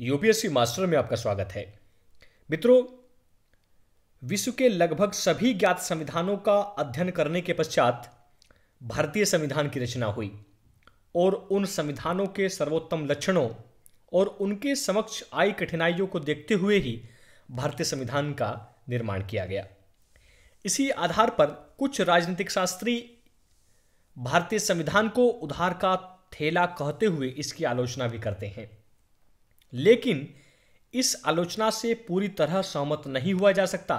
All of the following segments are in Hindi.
यूपीएससी मास्टर में आपका स्वागत है मित्रों विश्व के लगभग सभी ज्ञात संविधानों का अध्ययन करने के पश्चात भारतीय संविधान की रचना हुई और उन संविधानों के सर्वोत्तम लक्षणों और उनके समक्ष आई कठिनाइयों को देखते हुए ही भारतीय संविधान का निर्माण किया गया इसी आधार पर कुछ राजनीतिक शास्त्री भारतीय संविधान को उधार का थेला कहते हुए इसकी आलोचना भी करते हैं लेकिन इस आलोचना से पूरी तरह सहमत नहीं हुआ जा सकता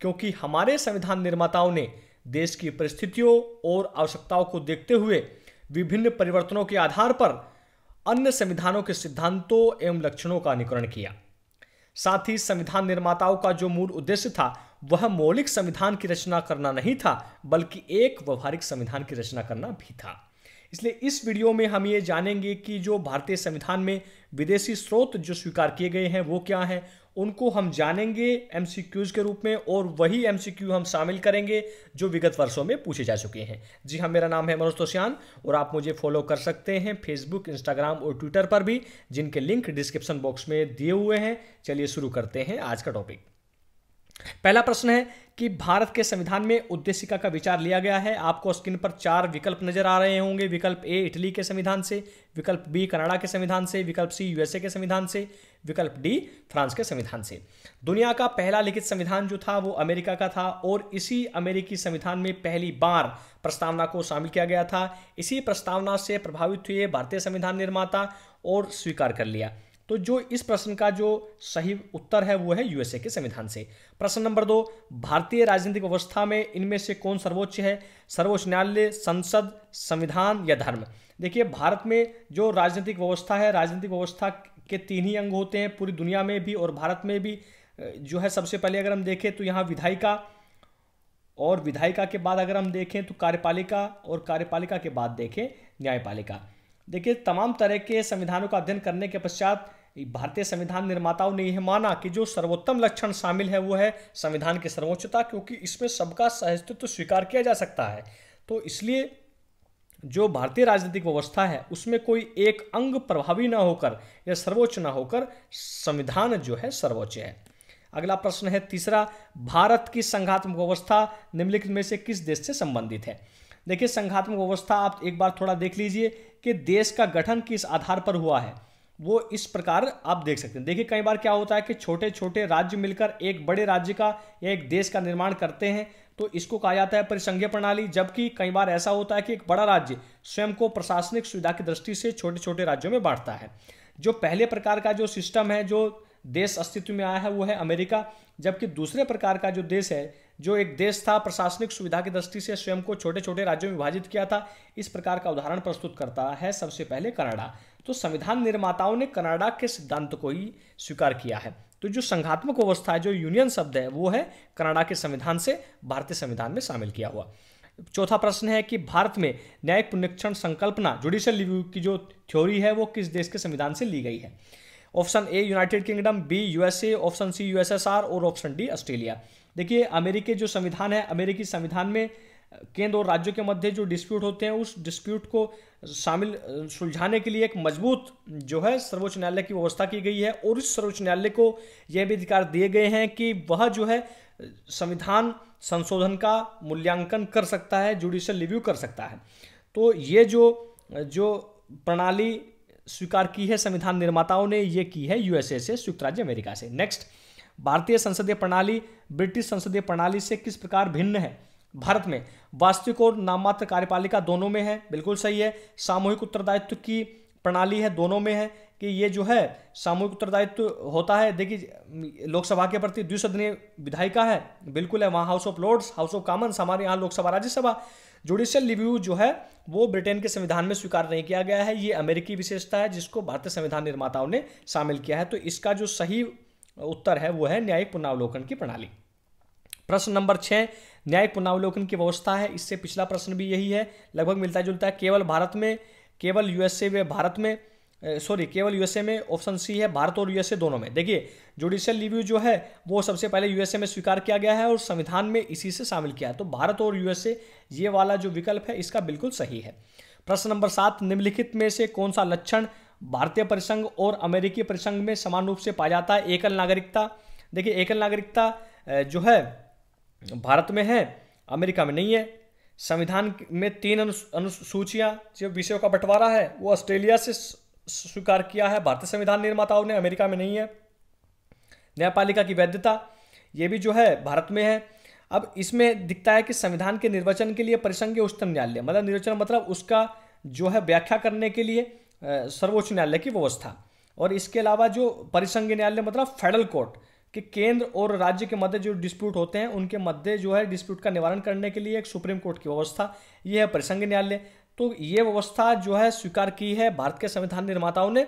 क्योंकि हमारे संविधान निर्माताओं ने देश की परिस्थितियों और आवश्यकताओं को देखते हुए विभिन्न परिवर्तनों के आधार पर अन्य संविधानों के सिद्धांतों एवं लक्षणों का अनुकरण किया साथ ही संविधान निर्माताओं का जो मूल उद्देश्य था वह मौलिक संविधान की रचना करना नहीं था बल्कि एक व्यवहारिक संविधान की रचना करना भी था इसलिए इस वीडियो में हम ये जानेंगे कि जो भारतीय संविधान में विदेशी स्रोत जो स्वीकार किए गए हैं वो क्या हैं उनको हम जानेंगे एम के रूप में और वही एम हम शामिल करेंगे जो विगत वर्षों में पूछे जा चुके हैं जी हाँ मेरा नाम है मनोज तोशियान और आप मुझे फॉलो कर सकते हैं फेसबुक इंस्टाग्राम और ट्विटर पर भी जिनके लिंक डिस्क्रिप्शन बॉक्स में दिए हुए हैं चलिए शुरू करते हैं आज का टॉपिक पहला प्रश्न है कि भारत के संविधान में उद्देशिका का विचार लिया गया है आपको स्क्रीन पर चार विकल्प नजर आ रहे होंगे विकल्प ए इटली के संविधान से विकल्प बी कनाडा के संविधान से विकल्प सी यूएसए के संविधान से विकल्प डी फ्रांस के संविधान से दुनिया का पहला लिखित संविधान जो था वो अमेरिका का था और इसी अमेरिकी संविधान में पहली बार प्रस्तावना को शामिल किया गया था इसी प्रस्तावना से प्रभावित हुए भारतीय संविधान निर्माता और स्वीकार कर लिया तो जो इस प्रश्न का जो सही उत्तर है वो है यूएसए के संविधान से प्रश्न नंबर दो भारतीय राजनीतिक व्यवस्था में इनमें से कौन सर्वोच्च है सर्वोच्च न्यायालय संसद संविधान या धर्म देखिए भारत में जो राजनीतिक व्यवस्था है राजनीतिक व्यवस्था के तीन ही अंग होते हैं पूरी दुनिया में भी और भारत में भी जो है सबसे पहले अगर हम देखें तो यहाँ विधायिका और विधायिका के बाद अगर हम देखें तो कार्यपालिका और कार्यपालिका के बाद देखें न्यायपालिका देखिए तमाम तरह के संविधानों का अध्ययन करने के पश्चात भारतीय संविधान निर्माताओं ने यह माना कि जो सर्वोत्तम लक्षण शामिल है वो है संविधान की सर्वोच्चता क्योंकि इसमें सबका सहस्तित्व स्वीकार किया जा सकता है तो इसलिए जो भारतीय राजनीतिक व्यवस्था है उसमें कोई एक अंग प्रभावी ना होकर या सर्वोच्च ना होकर संविधान जो है सर्वोच्च है अगला प्रश्न है तीसरा भारत की संघात्मक व्यवस्था निम्नलिखित में से किस देश से संबंधित है देखिए संघात्मक व्यवस्था आप एक बार थोड़ा देख लीजिए कि देश का गठन किस आधार पर हुआ है वो इस प्रकार आप देख सकते हैं देखिए कई बार क्या होता है कि छोटे छोटे राज्य मिलकर एक बड़े राज्य का या एक देश का निर्माण करते हैं तो इसको कहा जाता है परिसंघीय प्रणाली जबकि कई बार ऐसा होता है कि एक बड़ा राज्य स्वयं को प्रशासनिक सुविधा की दृष्टि से छोटे छोटे राज्यों में बांटता है जो पहले प्रकार का जो सिस्टम है जो देश अस्तित्व में आया है वो है अमेरिका जबकि दूसरे प्रकार का जो देश है जो एक देश था प्रशासनिक सुविधा की दृष्टि से स्वयं को छोटे छोटे राज्यों में विभाजित किया था इस प्रकार का उदाहरण प्रस्तुत करता है सबसे पहले कनाडा तो संविधान निर्माताओं ने कनाडा के सिद्धांत को ही स्वीकार किया है तो जो संघात्मक अवस्था है जो यूनियन शब्द है वो है कनाडा के संविधान से भारतीय संविधान में शामिल किया हुआ चौथा प्रश्न है कि भारत में न्यायिक पुनरीक्षण संकल्पना जुडिशियल रिव्यू की जो थ्योरी है वो किस देश के संविधान से ली गई है option A United Kingdom B USA option C USSR और ऑप्शन डी ऑस्ट्रेलिया देखिए अमेरिकी जो संविधान है अमेरिकी संविधान में केंद्र और राज्यों के मध्य जो डिस्प्यूट होते हैं उस डिस्प्यूट को शामिल सुलझाने के लिए एक मजबूत जो है सर्वोच्च न्यायालय की व्यवस्था की गई है और उस सर्वोच्च न्यायालय को यह भी अधिकार दिए गए हैं कि वह जो है संविधान संशोधन का मूल्यांकन कर सकता है जुडिशल रिव्यू कर सकता है तो ये जो जो प्रणाली स्वीकार की है संविधान निर्माताओं ने ये की है यूएसए से संयुक्त राज्य अमेरिका से नेक्स्ट भारतीय संसदीय प्रणाली ब्रिटिश संसदीय प्रणाली से किस प्रकार भिन्न है भारत में वास्तविक और नाममात्र कार्यपालिका दोनों में है बिल्कुल सही है सामूहिक उत्तरदायित्व की प्रणाली है दोनों में है कि ये जो है सामूहिक उत्तरदायित्व होता है देखिए लोकसभा के प्रति द्विसदनीय विधायिका है बिल्कुल है वहाँ House of Lords House of Commons हमारे यहाँ लोकसभा राज्यसभा जुडिशियल रिव्यू जो है वो ब्रिटेन के संविधान में स्वीकार नहीं किया गया है ये अमेरिकी विशेषता है जिसको भारतीय संविधान निर्माताओं ने शामिल किया है तो इसका जो सही उत्तर है वो है न्यायिक पुनरावलोकन की प्रणाली प्रश्न नंबर छः न्यायिक पुनावलोकन की व्यवस्था है इससे पिछला प्रश्न भी यही है लगभग मिलता जुलता है केवल भारत में केवल यूएसए व भारत में सॉरी केवल यूएसए में ऑप्शन सी है भारत और यूएसए दोनों में देखिए जुडिशियल रिव्यू जो है वो सबसे पहले यूएसए में स्वीकार किया गया है और संविधान में इसी से शामिल किया है तो भारत और यूएसए ये वाला जो विकल्प है इसका बिल्कुल सही है प्रश्न नंबर सात निम्नलिखित में से कौन सा लक्षण भारतीय परिसंघ और अमेरिकी परिसंघ में समान रूप से पाया जाता है एकल नागरिकता देखिए एकल नागरिकता जो है भारत में है अमेरिका में नहीं है संविधान में तीन अनुसूचियां जो विषयों का बंटवारा है वो ऑस्ट्रेलिया से स्वीकार किया है भारतीय संविधान निर्माताओं ने अमेरिका में नहीं है न्यायपालिका की वैधता ये भी जो है भारत में है अब इसमें दिखता है कि संविधान के निर्वचन के लिए परिसंघीय उच्चतम न्यायालय मतलब निर्वचन मतलब उसका जो है व्याख्या करने के लिए सर्वोच्च न्यायालय की व्यवस्था और इसके अलावा जो परिसंघ न्यायालय मतलब फेडरल कोर्ट कि केंद्र और राज्य के मध्य जो डिस्प्यूट होते हैं उनके मध्य जो है डिस्प्यूट का निवारण करने के लिए एक सुप्रीम कोर्ट की व्यवस्था ये है परिसंघ न्यायालय तो ये व्यवस्था जो है स्वीकार की है भारत के संविधान निर्माताओं ने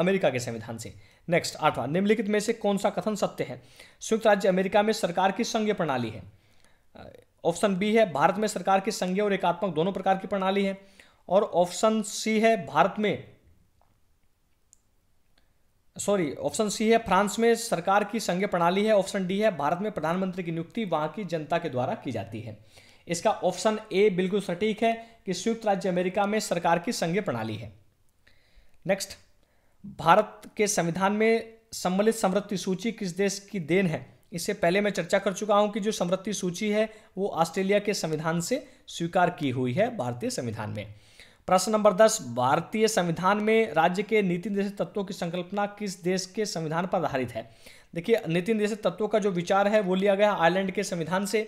अमेरिका के संविधान से नेक्स्ट आठवां निम्नलिखित में से कौन सा कथन सत्य है संयुक्त राज्य अमेरिका में सरकार की संघीय प्रणाली है ऑप्शन बी है भारत में सरकार की संघीय और एकात्मक दोनों प्रकार की प्रणाली है और ऑप्शन सी है भारत में सॉरी ऑप्शन सी है फ्रांस में सरकार की संघ प्रणाली है ऑप्शन डी है भारत में प्रधानमंत्री की नियुक्ति वहां की जनता के द्वारा की जाती है इसका ऑप्शन ए बिल्कुल सटीक है कि संयुक्त राज्य अमेरिका में सरकार की संघ प्रणाली है नेक्स्ट भारत के संविधान में सम्मिलित समृद्धि सूची किस देश की देन है इससे पहले मैं चर्चा कर चुका हूं कि जो समृद्धि सूची है वो ऑस्ट्रेलिया के संविधान से स्वीकार की हुई है भारतीय संविधान में प्रश्न नंबर दस भारतीय संविधान में राज्य के नीति निर्देश तत्वों की संकल्पना किस देश के संविधान पर आधारित है देखिए नीति निर्देश तत्वों का जो विचार है वो लिया गया आयरलैंड के संविधान से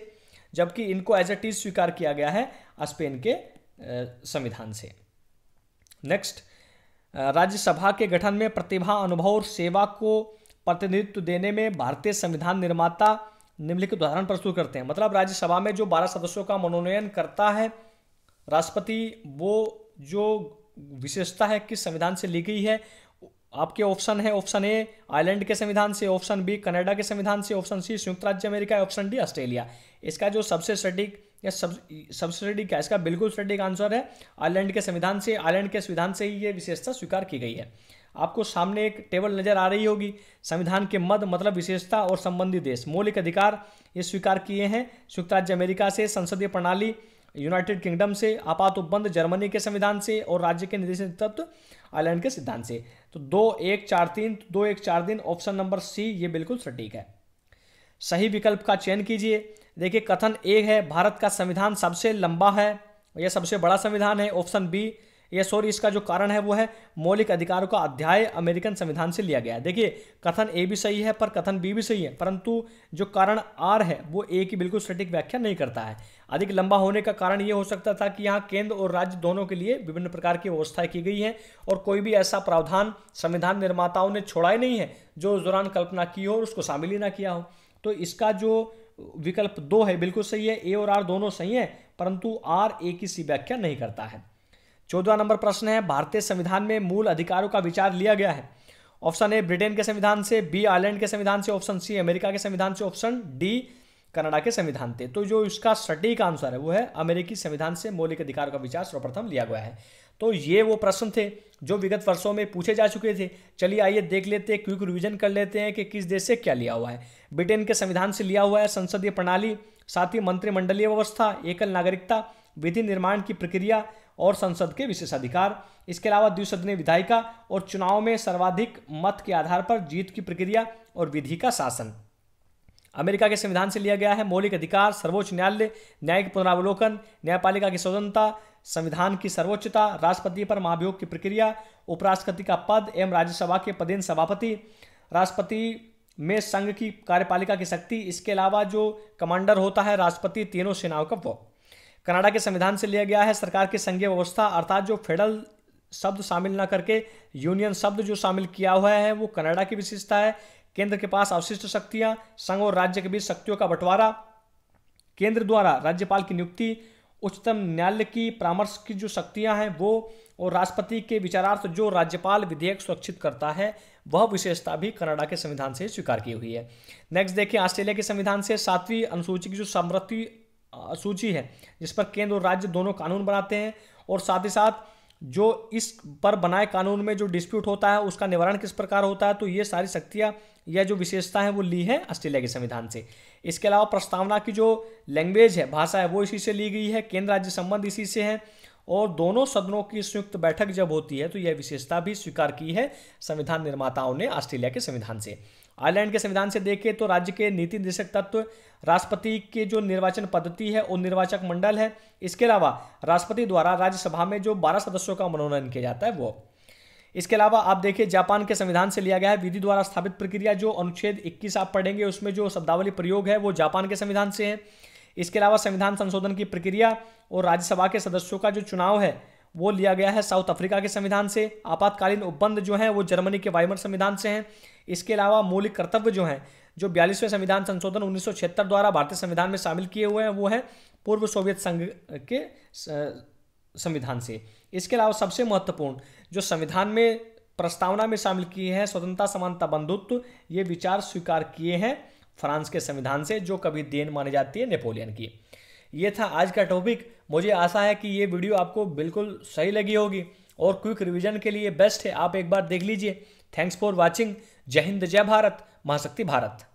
जबकि इनको एज ए टीज स्वीकार किया गया है स्पेन के संविधान से नेक्स्ट राज्यसभा के गठन में प्रतिभा अनुभव और सेवा को प्रतिनिधित्व देने में भारतीय संविधान निर्माता निम्नलिखित उदाहरण प्रस्तुत करते हैं मतलब राज्यसभा में जो बारह सदस्यों का मनोनयन करता है राष्ट्रपति वो जो विशेषता है किस संविधान से ली गई है आपके ऑप्शन है ऑप्शन ए आयरलैंड के संविधान से ऑप्शन बी कनाडा के संविधान से ऑप्शन सी संयुक्त राज्य अमेरिका ऑप्शन डी ऑस्ट्रेलिया इसका जो सबसे सटीक या सब सबसे सटीक क्या इसका बिल्कुल सटीक आंसर है आयरलैंड के संविधान से आयरलैंड के संविधान से ही ये विशेषता स्वीकार की गई है आपको सामने एक टेबल नजर आ रही होगी संविधान के मद मतलब विशेषता और संबंधी देश मौलिक अधिकार ये स्वीकार किए हैं संयुक्त राज्य अमेरिका से संसदीय प्रणाली यूनाइटेड किंगडम से आपात उपबंध जर्मनी के संविधान से और राज्य के निदेश तत्व आयरलैंड के सिद्धांत से तो दो एक चार तीन दो एक चार तीन ऑप्शन नंबर सी ये बिल्कुल सटीक है सही विकल्प का चयन कीजिए देखिए कथन ए है भारत का संविधान सबसे लंबा है यह सबसे बड़ा संविधान है ऑप्शन बी यह सॉरी इसका जो कारण है वो है मौलिक अधिकारों का अध्याय अमेरिकन संविधान से लिया गया है देखिए कथन ए भी सही है पर कथन बी भी सही है परंतु जो कारण आर है वो ए की बिल्कुल सटीक व्याख्या नहीं करता है अधिक लंबा होने का कारण ये हो सकता था कि यहाँ केंद्र और राज्य दोनों के लिए विभिन्न प्रकार की व्यवस्थाएं की गई हैं और कोई भी ऐसा प्रावधान संविधान निर्माताओं ने छोड़ा ही नहीं है जो उस दौरान कल्पना की हो और उसको शामिल ही ना किया हो तो इसका जो विकल्प दो है बिल्कुल सही है ए और आर दोनों सही है परंतु आर ए की सी व्याख्या नहीं करता है चौदवा नंबर प्रश्न है भारतीय संविधान में मूल अधिकारों का विचार लिया गया है ऑप्शन ए ब्रिटेन के संविधान से बी आयरलैंड के संविधान से ऑप्शन सी अमेरिका के संविधान से ऑप्शन डी कनाडा के संविधान थे तो जो इसका सटीक आंसर है वो है अमेरिकी संविधान से मौलिक अधिकार का विचार सर्वप्रथम लिया गया है तो ये वो प्रश्न थे जो विगत वर्षों में पूछे जा चुके थे चलिए आइए देख लेते हैं क्विक रिविजन कर लेते हैं कि किस देश से क्या लिया हुआ है ब्रिटेन के संविधान से लिया हुआ है संसदीय प्रणाली साथ ही मंत्रिमंडलीय व्यवस्था एकल नागरिकता विधि निर्माण की प्रक्रिया और संसद के विशेषाधिकार इसके अलावा द्विसदनीय विधायिका और चुनाव में सर्वाधिक मत के आधार पर जीत की प्रक्रिया और विधि का शासन अमेरिका के संविधान से लिया गया है मौलिक अधिकार सर्वोच्च न्यायालय न्यायिक पुनरावलोकन न्यायपालिका की स्वतंत्रता संविधान की सर्वोच्चता राष्ट्रपति पर महाभियोग की प्रक्रिया उपराष्ट्रपति का पद एवं राज्यसभा के पदेन सभापति राष्ट्रपति में संघ की कार्यपालिका की शक्ति इसके अलावा जो कमांडर होता है राष्ट्रपति तीनों सेनाओं का वो कनाडा के संविधान से लिया गया है सरकार की संघीय व्यवस्था अर्थात जो फेडरल शब्द शामिल ना करके यूनियन शब्द जो शामिल किया हुआ है वो कनाडा की विशेषता है केंद्र के पास अवशिष्ट शक्तियां संघ और राज्य के बीच शक्तियों का बंटवारा केंद्र द्वारा राज्यपाल की नियुक्ति उच्चतम न्यायालय की परामर्श की जो शक्तियां हैं वो और राष्ट्रपति के विचारार्थ जो राज्यपाल विधेयक सुरक्षित करता है वह विशेषता भी कनाडा के संविधान से स्वीकार की हुई है नेक्स्ट देखिए ऑस्ट्रेलिया के संविधान से सातवीं अनुसूची की जो समृति सूची है जिस पर केंद्र और राज्य दोनों कानून बनाते हैं और साथ ही साथ जो इस पर बनाए कानून में जो डिस्प्यूट होता है उसका निवारण किस प्रकार होता है तो ये सारी शक्तियाँ या जो विशेषता है वो ली है ऑस्ट्रेलिया के संविधान से इसके अलावा प्रस्तावना की जो लैंग्वेज है भाषा है वो इसी से ली गई है केंद्र राज्य संबंध इसी से है और दोनों सदनों की संयुक्त बैठक जब होती है तो यह विशेषता भी स्वीकार की है संविधान निर्माताओं ने ऑस्ट्रेलिया के संविधान से आयरलैंड के संविधान से देखें तो राज्य के नीति निर्देशक तत्व राष्ट्रपति के जो निर्वाचन पद्धति है और निर्वाचक मंडल है इसके अलावा राष्ट्रपति द्वारा राज्यसभा में जो बारह सदस्यों का मनोनयन किया जाता है वो इसके अलावा आप देखिए जापान के संविधान से लिया गया है विधि द्वारा स्थापित प्रक्रिया जो अनुच्छेद 21 आप पढ़ेंगे उसमें जो शब्दावली प्रयोग है वो जापान के संविधान से है इसके अलावा संविधान संशोधन की प्रक्रिया और राज्यसभा के सदस्यों का जो चुनाव है वो लिया गया है साउथ अफ्रीका के संविधान से आपातकालीन उपबंध जो हैं वो जर्मनी के वाइमर संविधान से हैं इसके अलावा मौलिक कर्तव्य जो हैं जो बयालीसवें संविधान संशोधन उन्नीस द्वारा भारतीय संविधान में शामिल किए हुए हैं वो हैं पूर्व सोवियत संघ के संविधान से इसके अलावा सबसे महत्वपूर्ण जो संविधान में प्रस्तावना में शामिल किए हैं स्वतंत्रता समानता बंधुत्व ये विचार स्वीकार किए हैं फ्रांस के संविधान से जो कभी देन मानी जाती है नेपोलियन की ये था आज का टॉपिक मुझे आशा है कि ये वीडियो आपको बिल्कुल सही लगी होगी और क्विक रिविजन के लिए बेस्ट है आप एक बार देख लीजिए थैंक्स फॉर वॉचिंग जय हिंद जय भारत महाशक्ति भारत